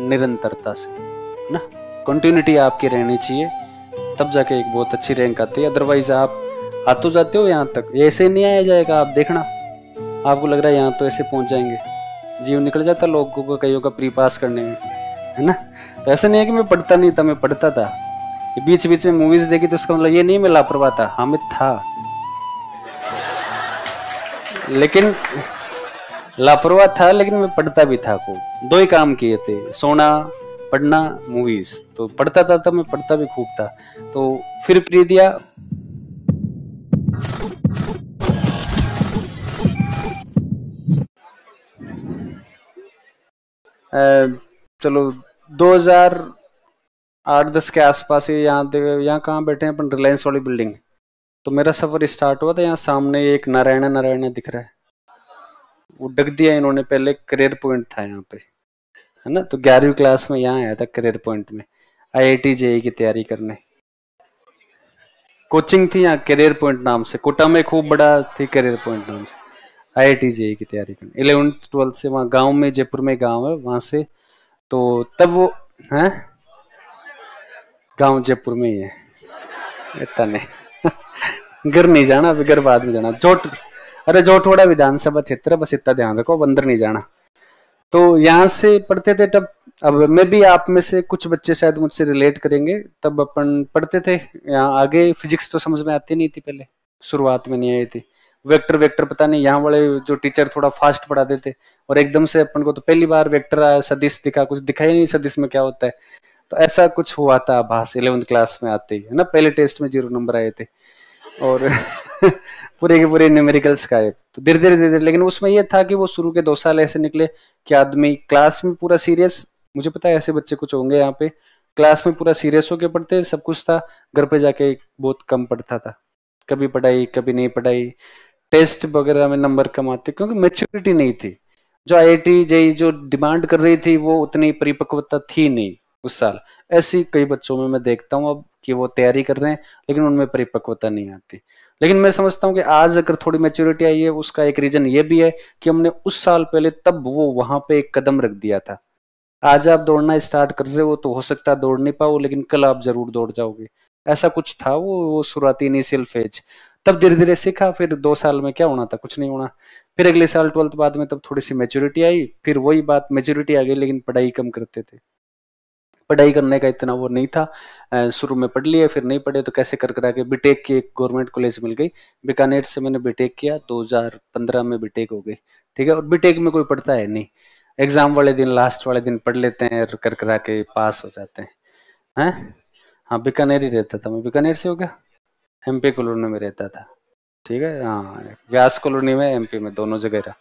निरंतरता से ना कंटिन्यूटी आपकी रहनी चाहिए तब जाके एक बहुत अच्छी रैंक आती है अदरवाइज आप आ तो जाते हो यहाँ तक ऐसे नहीं आया जाएगा आप देखना आपको लग रहा है यहाँ तो ऐसे पहुँच जाएंगे जीव निकल जाता लोगों का कईयों का प्री पास करने में है ना तो ऐसा नहीं है कि मैं पढ़ता नहीं था मैं पढ़ता था बीच बीच में मूवीज़ देखी तो उसका मतलब ये नहीं मैं लापरवाह था हामिद था लेकिन लापरवाह था लेकिन मैं पढ़ता भी था खूब दो ही काम किए थे सोना पढ़ना मूवीज तो पढ़ता था तब तो मैं पढ़ता भी खूब था तो फिर प्रिय दिया चलो 2008 10 के आसपास ही यहाँ यहाँ कहाँ बैठे हैं अपन रिलायंस वाली बिल्डिंग तो मेरा सफ़र स्टार्ट हुआ था यहाँ सामने एक नारायणा नारायणा दिख रहा है वो डक दिया इन्होंने पहले करियर पॉइंट था यहाँ पे है ना तो ग्यारहवीं क्लास में यहाँ आया था करियर पॉइंट में आईआईटी जेई e की तैयारी करने कोचिंग थी यहाँ करियर पॉइंट नाम से कोटा में खूब बड़ा थी करियर पॉइंट नाम से आई आई जेई की तैयारी करने इलेवेंथ ट्वेल्थ से वहाँ गाँव में जयपुर में गाँव है वहाँ से तो तब वो है गाँव जयपुर में ही है इतना नहीं घर नहीं जाना अभी घर बाद में जाना जोट रजौटवाड़ा विधानसभा क्षेत्र बस इतना ध्यान रखो अंदर नहीं जाना तो यहाँ से पढ़ते थे तब अब मैं भी आप में से कुछ बच्चे शायद मुझसे रिलेट करेंगे तब अपन पढ़ते थे यहाँ आगे फिजिक्स तो समझ में आती नहीं थी पहले शुरुआत में नहीं आई थी वेक्टर वेक्टर पता नहीं यहाँ वाले जो टीचर थोड़ा फास्ट पढ़ा थे और एकदम से अपन को तो पहली बार वेक्टर आया सदिश दिखा कुछ दिखाई नहीं सदिश में क्या होता है तो ऐसा कुछ हुआ था आभास इलेवंथ क्लास में आते ही है ना पहले टेस्ट में जीरो नंबर आए थे और पूरे के पूरे न्यूमेरिकल्स का है तो धीरे धीरे धीरे लेकिन उसमें यह था कि वो शुरू के दो साल ऐसे निकले कि आदमी क्लास में पूरा सीरियस मुझे पता है ऐसे बच्चे कुछ होंगे यहाँ पे क्लास में पूरा सीरियस होके पढ़ते सब कुछ था घर पे जाके बहुत कम पढ़ता था कभी पढ़ाई कभी नहीं पढ़ाई टेस्ट वगैरह में नंबर कम आते क्योंकि मेच्योरिटी नहीं थी जो आई आई जेई जो डिमांड कर रही थी वो उतनी परिपक्वता थी नहीं उस साल ऐसी कई बच्चों में मैं देखता हूँ अब कि वो तैयारी कर रहे हैं लेकिन उनमें परिपक्वता नहीं आती लेकिन मैं समझता हूँ कि आज अगर थोड़ी मेच्योरिटी आई है उसका एक रीजन ये भी है कि हमने उस साल पहले तब वो वहां पे एक कदम रख दिया था आज आप दौड़ना स्टार्ट कर रहे हो तो हो सकता है दौड़ नहीं पाओ लेकिन कल आप जरूर दौड़ जाओगे ऐसा कुछ था वो वो शुरुआती इनिशियल फेज तब धीरे धीरे सीखा फिर दो साल में क्या होना था कुछ नहीं होना फिर अगले साल ट्वेल्थ बाद में तब थोड़ी सी मेच्योरिटी आई फिर वही बात मेच्योरिटी आ गई लेकिन पढ़ाई कम करते थे पढ़ाई करने का इतना वो नहीं था शुरू में पढ़ लिया फिर नहीं पढ़े तो कैसे कर करा के बीटेक की एक गवर्नमेंट कॉलेज मिल गई बीकानेर से मैंने बीटेक किया 2015 में बीटेक हो गई ठीक है और बीटेक में कोई पढ़ता है नहीं एग्जाम वाले दिन लास्ट वाले दिन पढ़ लेते हैं कर करा के पास हो जाते हैं है? हाँ बीकानेर ही रहता था मैं बीकानेर से हो गया एम कॉलोनी में रहता था ठीक है हाँ व्यास कॉलोनी में एम में दोनों जगह रहा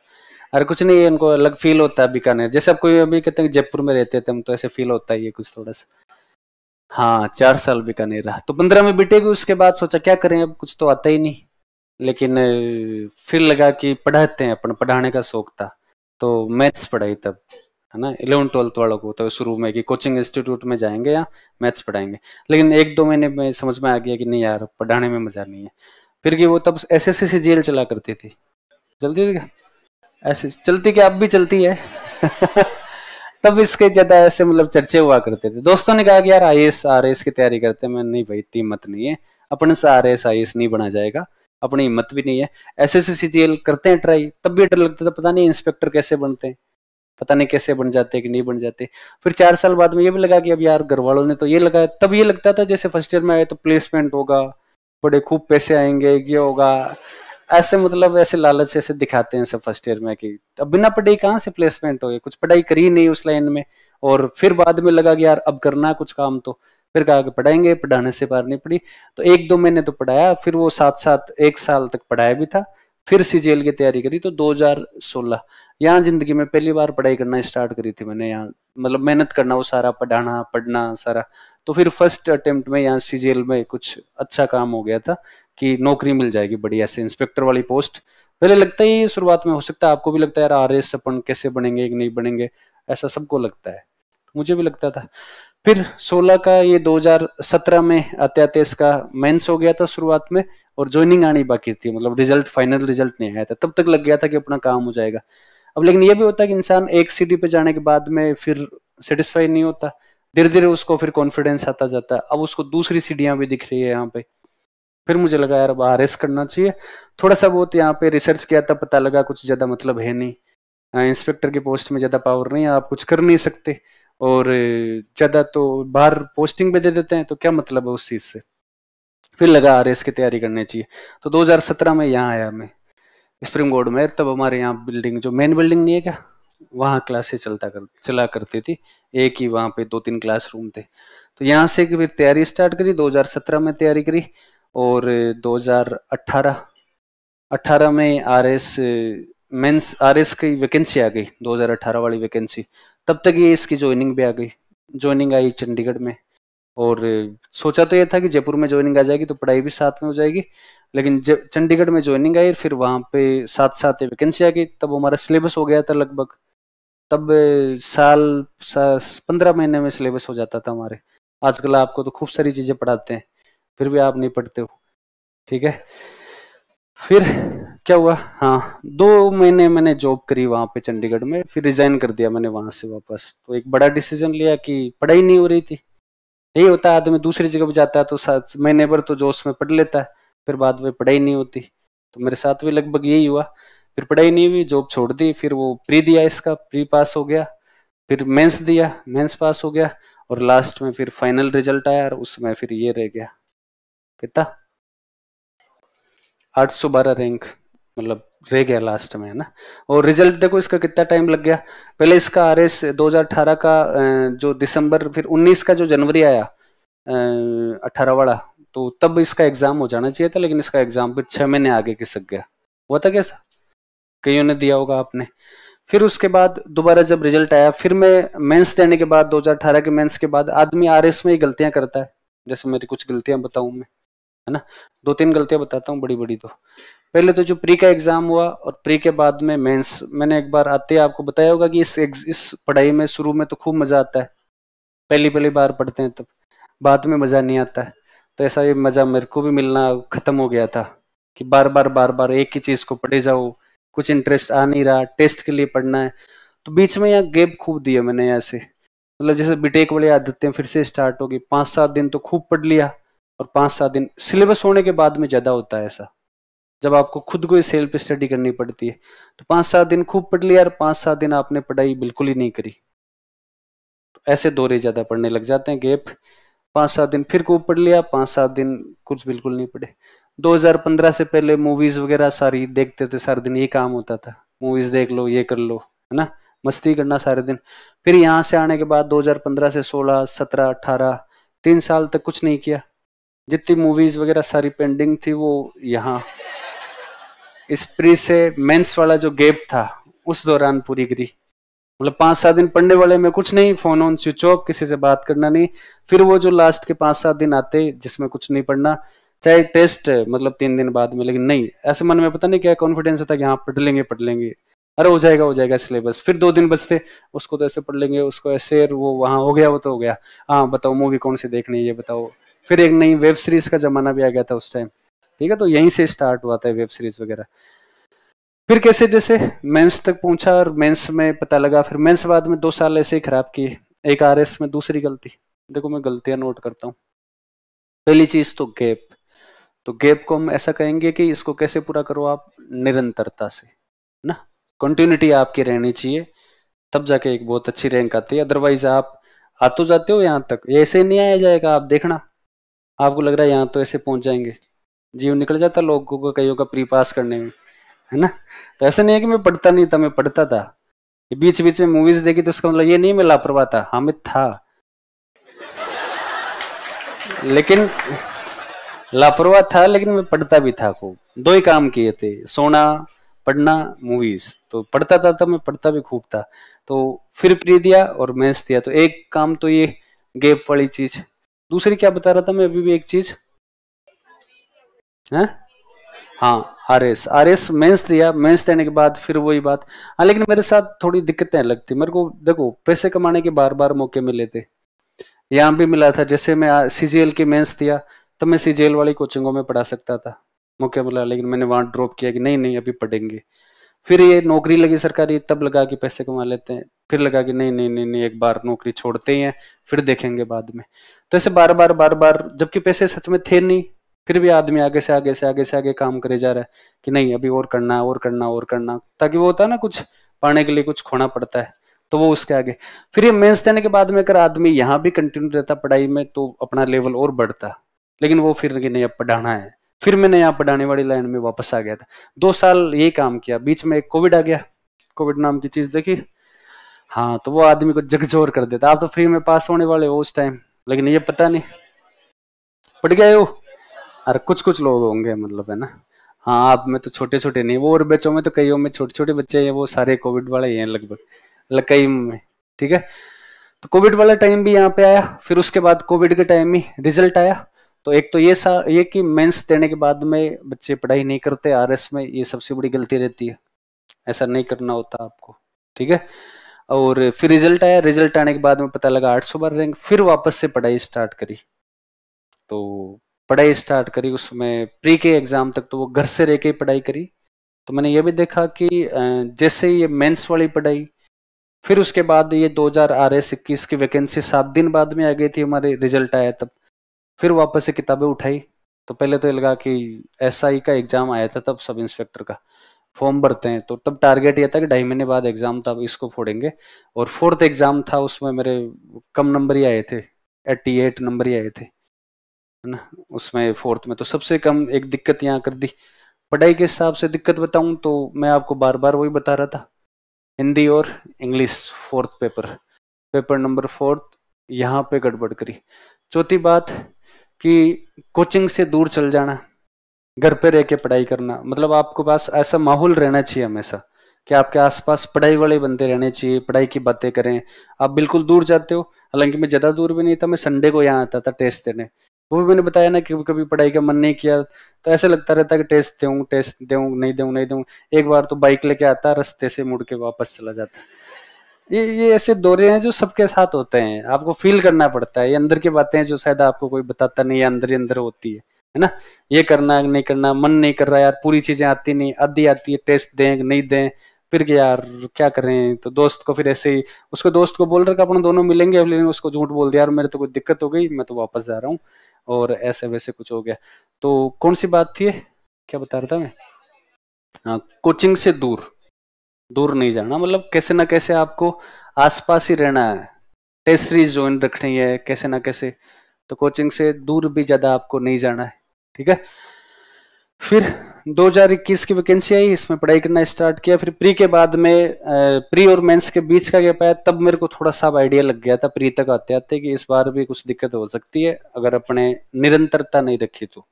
अरे कुछ नहीं उनको अलग फील होता है बीकानेर जैसे आप कोई अभी कहते हैं जयपुर में रहते थे हम तो ऐसे फील होता ही है कुछ थोड़ा सा हाँ चार साल बीकानेर रहा तो पंद्रह में बिटेगी e उसके बाद सोचा क्या करें अब कुछ तो आता ही नहीं लेकिन फिर लगा कि पढ़ाते हैं अपन पढ़ाने का शौक था तो मैथ्स पढ़ाई तब है ना इलेवन ट्वेल्थ वालों को तो शुरू में कि कोचिंग इंस्टीट्यूट में जाएंगे या मैथ्स पढ़ाएंगे लेकिन एक दो महीने में समझ में आ गया कि नहीं यार पढ़ाने में मजा नहीं है फिर कि वो तब एस एस सी जेल चला करती थी जल्दी ऐसे चलती क्या अब भी चलती है तब इसके ज्यादा ऐसे मतलब चर्चे हुआ करते थे दोस्तों ने कहा कि यार आई एस की तैयारी करते मैं नहीं भाई इतनी हिम्मत नहीं है अपने से आर एस आई एस नहीं बना जाएगा अपनी हिम्मत भी नहीं है S S C C L करते हैं ट्राई तब भी डर लगता था पता नहीं इंस्पेक्टर कैसे बनते हैं पता नहीं कैसे बन जाते कि नहीं बन जाते फिर चार साल बाद में ये भी लगा कि अब यार घर वालों ने तो ये लगाया तब ये लगता था जैसे फर्स्ट ईयर में आए तो प्लेसमेंट होगा बड़े खूब पैसे आएंगे ये होगा ऐसे मतलब ऐसे लालच ऐसे दिखाते हैं सब फर्स्ट ईयर में कि अब बिना पढ़ाई कहाँ से प्लेसमेंट हो गया कुछ पढ़ाई करी नहीं उस लाइन में और फिर बाद में लगा कि यार अब करना है कुछ काम तो फिर कहा कि पढ़ाएंगे पढ़ाने से बाहर नहीं पड़ी तो एक दो महीने तो पढ़ाया फिर वो साथ साथ एक साल तक पढ़ाया भी था फिर सीजीएल की तैयारी करी तो 2016 यहाँ जिंदगी में पहली बार पढ़ाई करना स्टार्ट करी थी मैंने यहाँ मतलब मेहनत करना वो सारा पढ़ाना पढ़ना सारा तो फिर फर्स्ट अटेम्प्ट में यहाँ सीजीएल में कुछ अच्छा काम हो गया था कि नौकरी मिल जाएगी बड़ी ऐसे इंस्पेक्टर वाली पोस्ट पहले लगता ही शुरुआत में हो सकता है आपको भी लगता है यार आर एस अपन कैसे बनेंगे नहीं बनेंगे ऐसा सबको लगता है मुझे भी लगता था फिर 16 का ये 2017 में आते आते इसका मेंस हो गया था शुरुआत में और ज्वाइनिंग आनी बाकी थी मतलब रिजल्ट फाइनल रिजल्ट नहीं आया था तब तक लग गया था कि अपना काम हो जाएगा अब लेकिन ये भी होता है कि इंसान एक सीढ़ी पे जाने के बाद में फिर सेटिस्फाई नहीं होता धीरे धीरे उसको फिर कॉन्फिडेंस आता जाता है अब उसको दूसरी सीढ़ियां भी दिख रही है यहाँ पे फिर मुझे लगा यार बाहर रेस करना चाहिए थोड़ा सा बहुत यहाँ पे रिसर्च किया था पता लगा कुछ ज़्यादा मतलब है नहीं इंस्पेक्टर की पोस्ट में ज़्यादा पावर नहीं आप कुछ कर नहीं सकते और ज़्यादा तो बाहर पोस्टिंग पे दे देते हैं तो क्या मतलब है उस चीज़ से फिर लगा आर की तैयारी करनी चाहिए तो 2017 में यहाँ आया मैं स्प्रिंग बोर्ड में तब हमारे यहाँ बिल्डिंग जो मेन बिल्डिंग नहीं है क्या वहाँ क्लासेस चलता कर चला करती थी एक ही वहाँ पे दो तीन क्लासरूम थे तो यहाँ से फिर तैयारी स्टार्ट करी 2017 में तैयारी करी और 2018 18 में R S mains R S की वैकेंसी आ गई 2018 वाली वैकेंसी तब तक ये इसकी ज्वाइनिंग भी आ गई ज्वाइनिंग आई चंडीगढ़ में और सोचा तो ये था कि जयपुर में ज्वाइनिंग आ जाएगी तो पढ़ाई भी साथ में हो जाएगी लेकिन जब चंडीगढ़ में ज्वाइनिंग आई फिर वहाँ पे साथ साथ वैकेंसी आ गई तब हमारा सिलेबस हो गया था लगभग तब साल सा, पंद्रह महीने में सिलेबस हो जाता था हमारे आजकल आपको तो खूब सारी चीज़ें पढ़ाते हैं फिर भी आप नहीं पढ़ते हो ठीक है फिर क्या हुआ हाँ दो महीने मैंने जॉब करी वहां पे चंडीगढ़ में फिर रिजाइन कर दिया मैंने वहां से वापस तो एक बड़ा डिसीजन लिया कि पढ़ाई नहीं हो रही थी यही होता है आदमी दूसरी जगह पर जाता है तो साथ महीने भर तो जोश में पढ़ लेता है फिर बाद में पढ़ाई नहीं होती तो मेरे साथ भी लगभग यही हुआ फिर पढ़ाई नहीं हुई जॉब छोड़ दी फिर वो प्री दिया इसका प्री पास हो गया फिर मेंस दिया मेंस पास हो गया और लास्ट में फिर फाइनल रिजल्ट आया और उसमें फिर ये रह गया कितना आठ सौ बारह रैंक मतलब रह गया लास्ट में है ना और रिजल्ट देखो इसका कितना टाइम लग गया पहले इसका आर एस दो का जो दिसंबर फिर 19 का जो जनवरी आया अठारह वाला तो तब इसका एग्जाम हो जाना चाहिए था लेकिन इसका एग्जाम फिर छह महीने आगे खिसक गया हुआ था कैसा कईयों ने दिया होगा आपने फिर उसके बाद दोबारा जब रिजल्ट आया फिर मैं मेंस देने के बाद 2018 के मेंस के बाद आदमी आरएस में ही गलतियां करता है जैसे मेरी कुछ गलतियां बताऊं मैं है ना दो तीन गलतियां बताता हूँ बड़ी बड़ी तो पहले तो जो प्री का एग्जाम हुआ और प्री के बाद में मेंस मैंने एक बार आते आपको बताया होगा कि इस इस पढ़ाई में शुरू में तो खूब मजा आता है पहली पहली बार पढ़ते हैं तब बाद में मजा नहीं आता है तो ऐसा ही मजा मेरे को भी मिलना खत्म हो गया था कि बार बार बार बार एक ही चीज को पढ़े जाओ कुछ इंटरेस्ट आ नहीं रहा टेस्ट के लिए पढ़ना है तो बीच में यहाँ गैप खूब दिया मैंने यहाँ से मतलब जैसे बीटेक वाली आदतें फिर से स्टार्ट होगी पांच सात दिन तो खूब पढ़ लिया और पाँच सात दिन सिलेबस होने के बाद में ज़्यादा होता है ऐसा जब आपको खुद को सेल्फ स्टडी करनी पड़ती है तो पांच सात दिन खूब पढ़ लिया और पांच सात दिन आपने पढ़ाई बिल्कुल ही नहीं करी तो ऐसे दौरे ज़्यादा पढ़ने लग जाते हैं गैप पांच सात दिन फिर खूब पढ़ लिया पांच सात दिन कुछ बिल्कुल नहीं पढ़े 2015 से पहले मूवीज़ वगैरह सारी देखते थे सारे दिन ये काम होता था मूवीज़ देख लो ये कर लो है ना मस्ती करना सारे दिन फिर यहाँ से आने के बाद 2015 से 16, 17, 18 तीन साल तक कुछ नहीं किया जितनी मूवीज वगैरह सारी पेंडिंग थी वो यहाँ इस प्री से मेंस वाला जो गैप था उस दौरान पूरी करी मतलब पांच सात दिन पढ़ने वाले में कुछ नहीं फोन ऑन स्विच ऑफ किसी से बात करना नहीं फिर वो जो लास्ट के पांच सात दिन आते जिसमें कुछ नहीं पढ़ना चाहे टेस्ट मतलब तीन दिन बाद में लेकिन नहीं ऐसे मन में पता नहीं क्या कॉन्फिडेंस होता कि हाँ पढ़ लेंगे पढ़ लेंगे अरे हो जाएगा हो जाएगा सिलेबस फिर दो दिन बचते उसको तो ऐसे पढ़ लेंगे उसको ऐसे वो वहां हो गया वो तो हो गया हाँ बताओ मूवी कौन सी देखनी है ये बताओ फिर एक नई वेब सीरीज का जमाना भी आ गया था उस टाइम ठीक है तो यहीं से स्टार्ट हुआ था वेब सीरीज वगैरह फिर कैसे जैसे मेंस तक पहुंचा और मेंस में पता लगा फिर मेंस बाद में दो साल ऐसे ही खराब किए एक आर में दूसरी गलती देखो मैं गलतियां नोट करता हूँ पहली चीज तो गैप तो गैप को हम ऐसा कहेंगे कि इसको कैसे पूरा करो आप निरंतरता से ना कंटिन्यूटी आपकी रहनी चाहिए तब जाके एक बहुत अच्छी रैंक आती है अदरवाइज आप आते जाते हो यहाँ तक ऐसे नहीं आया जाएगा आप देखना आपको लग रहा है यहाँ तो ऐसे पहुँच जाएंगे जीवन निकल जाता लोगों का कईयों का प्री पास करने में है ना तो ऐसा नहीं है कि मैं पढ़ता नहीं था मैं पढ़ता था बीच बीच में मूवीज देखी तो उसका मतलब ये नहीं मैं लापरवाह था हामिद था लेकिन लापरवाह था लेकिन मैं पढ़ता भी था खूब दो ही काम किए थे सोना पढ़ना मूवीज तो पढ़ता था तब तो मैं पढ़ता भी खूब था तो फिर प्री दिया और मैं दिया तो एक काम तो ये गेप वाली चीज दूसरी क्या बता रहा था मैं अभी भी एक चीज है हाँ R S R S mains दिया मेंस देने के बाद फिर वही बात हाँ लेकिन मेरे साथ थोड़ी दिक्कतें लगती मेरे को देखो पैसे कमाने के बार बार मौके मिले थे यहां भी मिला था जैसे मैं सीजीएल के मेन्स मेंस दिया तो मैं सीजीएल वाली कोचिंगों में पढ़ा सकता था मौके मिला लेकिन मैंने वहां ड्रॉप किया कि नहीं नहीं अभी पढ़ेंगे फिर ये नौकरी लगी सरकारी तब लगा कि पैसे कमा लेते हैं फिर लगा कि नहीं नहीं नहीं नहीं एक बार नौकरी छोड़ते ही हैं फिर देखेंगे बाद में तो ऐसे बार बार बार बार जबकि पैसे सच में थे नहीं फिर भी आदमी आगे से आगे से आगे से आगे काम करे जा रहा है कि नहीं अभी और करना और करना और करना ताकि वो होता है ना कुछ पाने के लिए कुछ खोना पड़ता है तो वो उसके आगे फिर ये मेंस देने के बाद में अगर आदमी यहाँ भी कंटिन्यू रहता पढ़ाई में तो अपना लेवल और बढ़ता लेकिन वो फिर कि नहीं अब पढ़ाना है फिर मैंने यहाँ पढ़ाने वाली लाइन में वापस आ गया था दो साल ये काम किया बीच में एक कोविड आ गया कोविड नाम की चीज देखी हाँ तो वो आदमी को जगजोर कर देता आप तो फ्री में पास होने वाले हो उस टाइम लेकिन ये पता नहीं पढ़ गए हो अरे कुछ कुछ लोग होंगे मतलब है ना हाँ आप में तो छोटे छोटे नहीं वो और बच्चों में तो कईयों में छोटे छोटे बच्चे हैं वो सारे कोविड वाले ही हैं लगभग कई में ठीक है तो कोविड वाला टाइम भी यहाँ पे आया फिर उसके बाद कोविड के टाइम ही रिजल्ट आया तो एक तो ये सा ये कि मेंस देने के बाद में बच्चे पढ़ाई नहीं करते एस में ये सबसे बड़ी गलती रहती है ऐसा नहीं करना होता आपको ठीक है और फिर रिजल्ट आया रिजल्ट आने के बाद में पता लगा 800 बार रैंक फिर वापस से पढ़ाई स्टार्ट करी तो पढ़ाई स्टार्ट करी उसमें प्री के एग्जाम तक तो वो घर से रह के पढ़ाई करी तो मैंने ये भी देखा कि जैसे ये मेंस वाली पढ़ाई फिर उसके बाद ये 2000 आर एस इक्कीस की वैकेंसी सात दिन बाद में आ गई थी हमारे रिजल्ट आया तब फिर वापस से किताबें उठाई तो पहले तो ये लगा कि एस SI का एग्जाम आया था तब सब इंस्पेक्टर का फॉर्म भरते हैं तो तब टारगेट ये था कि ढाई महीने बाद एग्जाम था इसको फोड़ेंगे और फोर्थ एग्जाम था उसमें मेरे कम नंबर ही आए थे एट्टी एट नंबर ही आए थे है ना उसमें फोर्थ में तो सबसे कम एक दिक्कत यहाँ कर दी पढ़ाई के हिसाब से दिक्कत बताऊँ तो मैं आपको बार बार वही बता रहा था हिंदी और English fourth paper paper number fourth यहाँ पे गड़बड़ करी चौथी बात कि कोचिंग से दूर चल जाना घर पे रह के पढ़ाई करना मतलब आपको पास ऐसा माहौल रहना चाहिए हमेशा कि आपके आसपास पढ़ाई वाले बंदे रहने चाहिए पढ़ाई की बातें करें आप बिल्कुल दूर जाते हो हालांकि मैं ज़्यादा दूर भी नहीं था मैं संडे को यहाँ आता था टेस्ट देने वो भी मैंने बताया ना कि कभी पढ़ाई का मन नहीं किया तो ऐसा लगता रहता कि टेस्ट दूँ टेस्ट दूँ नहीं दूँ नहीं दूँ एक बार तो बाइक लेके आता रस्ते से मुड़ के वापस चला जाता ये ये ऐसे दौरे हैं जो सबके साथ होते हैं आपको फील करना पड़ता है ये अंदर की बातें जो शायद आपको कोई बताता नहीं है अंदर ही अंदर होती है है ना ये करना नहीं करना मन नहीं कर रहा यार पूरी चीजें आती नहीं आधी आती है टेस्ट दें नहीं दें फिर यार क्या करें तो दोस्त को फिर ऐसे ही उसको दोस्त को बोल रहे अपन दोनों मिलेंगे लेकिन उसको झूठ बोल दिया यार मेरे तो कोई दिक्कत हो गई मैं तो वापस जा रहा हूँ और ऐसे वैसे कुछ हो गया तो कौन सी बात थी क्या बता रहा था मैं हाँ कोचिंग से दूर दूर नहीं जाना मतलब कैसे ना कैसे आपको आसपास ही रहना है टेस्ट सीरीज ज्वाइन रखनी है कैसे ना कैसे तो कोचिंग से दूर भी ज़्यादा आपको नहीं जाना है ठीक है फिर 2021 की वैकेंसी आई इसमें पढ़ाई करना स्टार्ट किया फिर प्री के बाद में प्री और मेंस के बीच का गैप आया तब मेरे को थोड़ा सा आइडिया लग गया था प्री तक आते आते कि इस बार भी कुछ दिक्कत हो सकती है अगर अपने निरंतरता नहीं रखी तो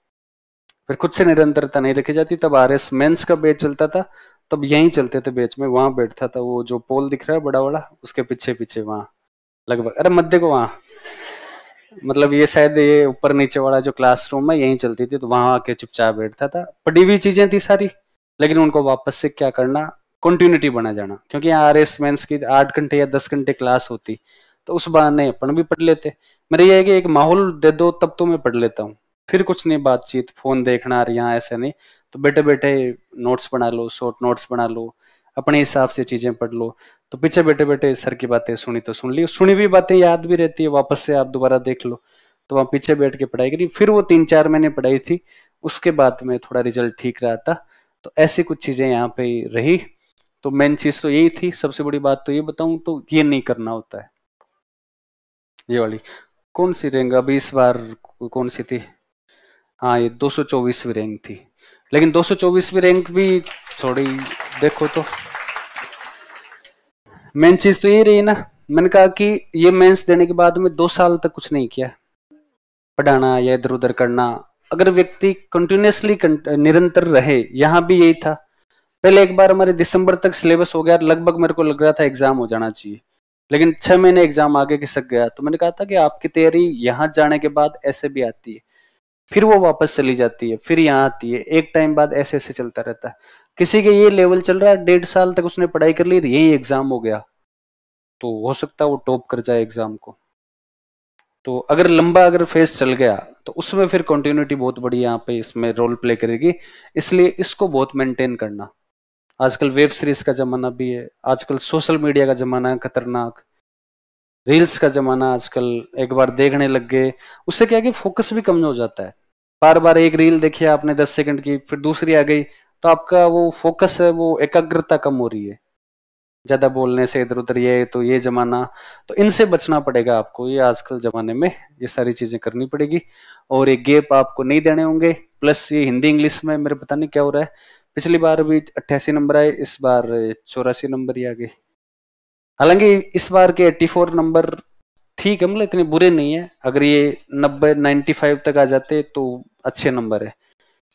फिर खुद से निरंतरता नहीं रखी जाती तब आर एस मेन्स का बेच चलता था तब यहीं चलते थे बेच में वहां बैठता था वो जो पोल दिख रहा है बड़ा बड़ा उसके पीछे पीछे वहां लगभग अरे मध्य को वहां मतलब ये शायद ये ऊपर नीचे वाला जो क्लासरूम है यही चलती थी तो वहां आके चुपचाप बैठता था पड़ी हुई चीजें थी सारी लेकिन उनको वापस से क्या करना कंटिन्यूटी बना जाना क्योंकि यहाँ आर एस मेन्स की आठ घंटे या दस घंटे क्लास होती तो उस बहाने अपन भी पढ़ लेते मेरे ये है कि एक माहौल दे दो तब तो मैं पढ़ लेता हूँ फिर कुछ नहीं बातचीत फोन देखना यहाँ ऐसे नहीं तो बैठे बैठे नोट्स बना लो शॉर्ट नोट्स बना लो अपने हिसाब से चीजें पढ़ लो तो पीछे बैठे बैठे सर की बातें सुनी तो सुन ली सुनी हुई बातें याद भी रहती है वापस से आप दोबारा देख लो तो वहाँ पीछे बैठ के पढ़ाई करी फिर वो तीन चार महीने पढ़ाई थी उसके बाद में थोड़ा रिजल्ट ठीक रहा था तो ऐसी कुछ चीज़ें यहाँ पे रही तो मेन चीज़ तो यही थी सबसे बड़ी बात तो ये बताऊं तो ये नहीं करना होता है ये वाली कौन सी रैंक अभी इस बार कौन सी थी हाँ ये दो सौ चौबीसवीं रैंक थी लेकिन दो सौ रैंक भी थोड़ी देखो तो मेन चीज तो ये रही ना मैंने कहा कि ये मेंस देने के बाद में दो साल तक कुछ नहीं किया पढ़ाना या इधर उधर करना अगर व्यक्ति कंटिन्यूसली निरंतर रहे यहां भी यही था पहले एक बार हमारे दिसंबर तक सिलेबस हो गया लगभग मेरे को लग रहा था एग्जाम हो जाना चाहिए लेकिन छह महीने एग्जाम आगे खिसक गया तो मैंने कहा था कि आपकी तैयारी यहां जाने के बाद ऐसे भी आती है फिर वो वापस चली जाती है फिर यहाँ आती है एक टाइम बाद ऐसे ऐसे चलता रहता है किसी के ये लेवल चल रहा है डेढ़ साल तक उसने पढ़ाई कर ली यही एग्जाम हो गया तो हो सकता है वो टॉप कर जाए एग्जाम को तो अगर लंबा अगर फेस चल गया तो उसमें फिर कंटिन्यूटी बहुत बड़ी यहाँ पे इसमें रोल प्ले करेगी इसलिए इसको बहुत मेंटेन करना आजकल वेब सीरीज का जमाना भी है आजकल सोशल मीडिया का जमाना है खतरनाक रील्स का जमाना आजकल एक बार देखने लग गए उससे क्या कि फोकस भी कम हो जाता है बार बार एक रील देखी आपने दस सेकंड की फिर दूसरी आ गई तो आपका वो फोकस है वो एकाग्रता कम हो रही है ज्यादा बोलने से इधर उधर ये तो ये जमाना तो इनसे बचना पड़ेगा आपको ये आजकल जमाने में ये सारी चीजें करनी पड़ेगी और ये गेप आपको नहीं देने होंगे प्लस ये हिंदी इंग्लिश में मेरे पता नहीं क्या हो रहा है पिछली बार भी अट्ठासी नंबर आए इस बार चौरासी नंबर ही आ गए हालांकि इस बार के 84 नंबर ठीक है मतलब इतने बुरे नहीं है अगर ये 90 95 तक आ जाते तो अच्छे नंबर है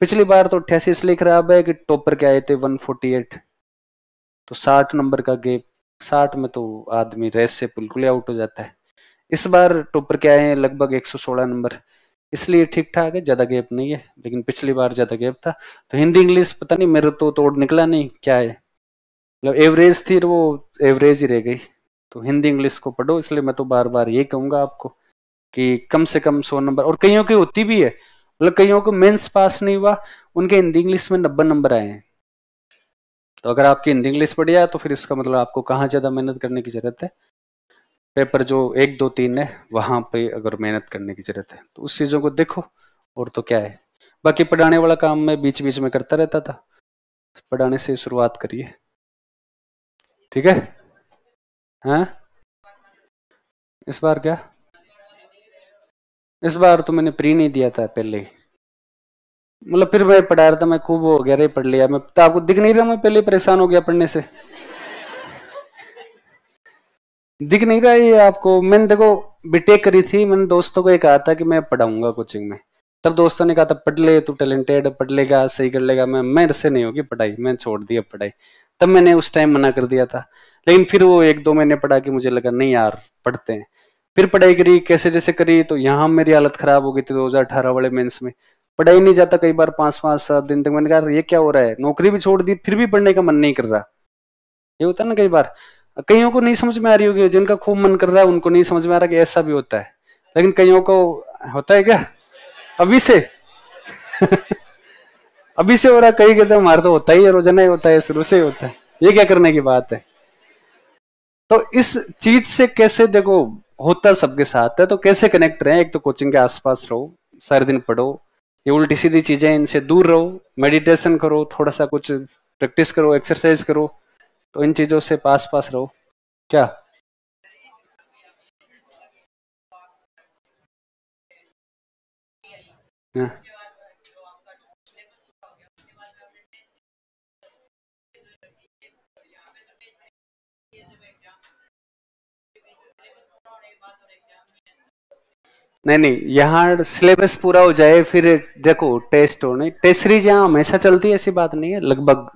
पिछली बार तो अठासी इसलिए खराब है कि टॉपर के आए थे 148 तो 60 नंबर का गेप 60 में तो आदमी रेस से बिल्कुल ही आउट हो जाता है इस बार टॉपर के आए हैं लगभग 116 नंबर इसलिए ठीक ठाक है ज़्यादा गैप नहीं है लेकिन पिछली बार ज़्यादा गैप था तो हिंदी इंग्लिश पता नहीं मेरे तो तोड़ निकला नहीं क्या है मतलब एवरेज थी वो एवरेज ही रह गई तो हिंदी इंग्लिश को पढ़ो इसलिए मैं तो बार बार ये कहूँगा आपको कि कम से कम सौ नंबर और कईयों की होती भी है मतलब कईयों को मेंस पास नहीं हुआ उनके हिंदी इंग्लिश में नब्बे नंबर आए हैं तो अगर आपकी हिंदी इंग्लिश बढ़िया है तो फिर इसका मतलब आपको कहाँ ज़्यादा मेहनत करने की ज़रूरत है पेपर जो एक दो तीन है वहाँ पर अगर मेहनत करने की ज़रूरत है तो उस चीज़ों को देखो और तो क्या है बाकी पढ़ाने वाला काम मैं बीच बीच में करता रहता था पढ़ाने से शुरुआत करिए ठीक है हैं हाँ? इस बार क्या इस बार तो मैंने प्री नहीं दिया था पहले मतलब फिर मैं पढ़ा रहा था मैं खूब हो गया रे पढ़ लिया मैं तो आपको दिख नहीं रहा मैं पहले परेशान हो गया पढ़ने से दिख नहीं रहा ये आपको मैंने देखो बीटेक करी थी मैंने दोस्तों को ये कहा था कि मैं पढ़ाऊंगा कोचिंग में तब दोस्तों ने कहा था पढ़ ले तू टैलेंटेड पढ़ लेगा सही कर लेगा मैं मेरे से नहीं होगी पढ़ाई मैं छोड़ दिया पढ़ाई तब मैंने उस टाइम मना कर दिया था लेकिन फिर वो एक दो महीने पढ़ा के मुझे लगा नहीं यार पढ़ते हैं फिर पढ़ाई करी कैसे जैसे करी तो यहाँ मेरी हालत खराब हो गई थी अठारह वाले मेन्स में पढ़ाई नहीं जाता कई बार पांच पांच सात दिन तक मैंने कहा ये क्या हो रहा है नौकरी भी छोड़ दी फिर भी पढ़ने का मन नहीं कर रहा ये होता है ना कई बार कईयों को नहीं समझ में आ रही होगी जिनका खूब मन कर रहा है उनको नहीं समझ में आ रहा कि ऐसा भी होता है लेकिन कईयों को होता है क्या अभी से अभी से हो रहा कहीं कहते मार तो होता ही है रोजाना ही होता है शुरू से ही होता है ये क्या करने की बात है तो इस चीज से कैसे देखो होता सबके साथ है तो कैसे कनेक्ट रहे एक तो कोचिंग के आसपास रहो सारे दिन पढ़ो ये उल्टी सीधी चीजें इनसे दूर रहो मेडिटेशन करो थोड़ा सा कुछ प्रैक्टिस करो एक्सरसाइज करो तो इन चीजों से पास पास रहो क्या नहीं नहीं यहाँ सिलेबस पूरा हो जाए फिर देखो टेस्ट हो नहीं टेस्ट सीरीज यहाँ हमेशा चलती है ऐसी बात नहीं है लगभग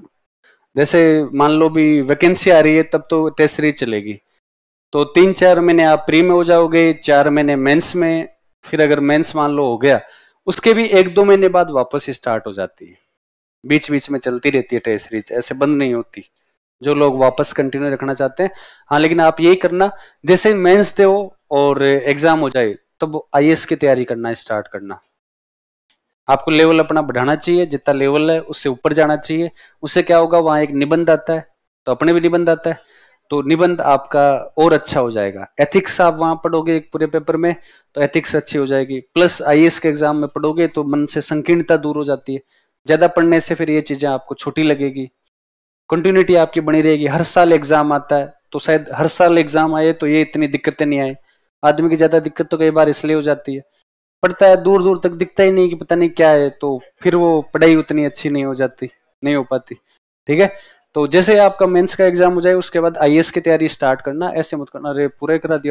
जैसे मान लो भी वैकेंसी आ रही है तब तो टेस्ट सीरीज चलेगी तो तीन चार महीने आप प्री में हो जाओगे चार महीने मेंस में फिर अगर मेंस मान लो हो गया उसके भी एक दो महीने बाद वापस स्टार्ट हो जाती है बीच बीच में चलती रहती है टेस्ट सीरीज ऐसे बंद नहीं होती जो लोग वापस कंटिन्यू रखना चाहते हैं हाँ लेकिन आप यही करना जैसे मेंस दे हो और एग्जाम हो जाए तब आई की तैयारी करना स्टार्ट करना आपको लेवल अपना बढ़ाना चाहिए जितना लेवल है उससे ऊपर जाना चाहिए उससे क्या होगा वहां एक निबंध आता है तो अपने भी निबंध आता है तो निबंध आपका और अच्छा हो जाएगा एथिक्स आप वहां पढ़ोगे एक पूरे पेपर में तो एथिक्स अच्छी हो जाएगी प्लस आई के एग्जाम में पढ़ोगे तो मन से संकीर्णता दूर हो जाती है ज्यादा पढ़ने से फिर ये चीजें आपको छोटी लगेगी कंटिन्यूटी आपकी बनी रहेगी हर साल एग्जाम आता है तो शायद हर साल एग्जाम आए तो ये इतनी दिक्कतें नहीं आए आदमी की ज्यादा दिक्कत तो कई बार इसलिए हो जाती है पढ़ता है दूर दूर तक दिखता ही नहीं कि पता नहीं क्या है तो फिर वो पढ़ाई उतनी अच्छी नहीं हो जाती नहीं हो पाती ठीक है तो जैसे आपका मेंस का एग्जाम हो जाए उसके बाद आईएएस की तैयारी स्टार्ट करना ऐसे मत करना अरे पूरे करा दिया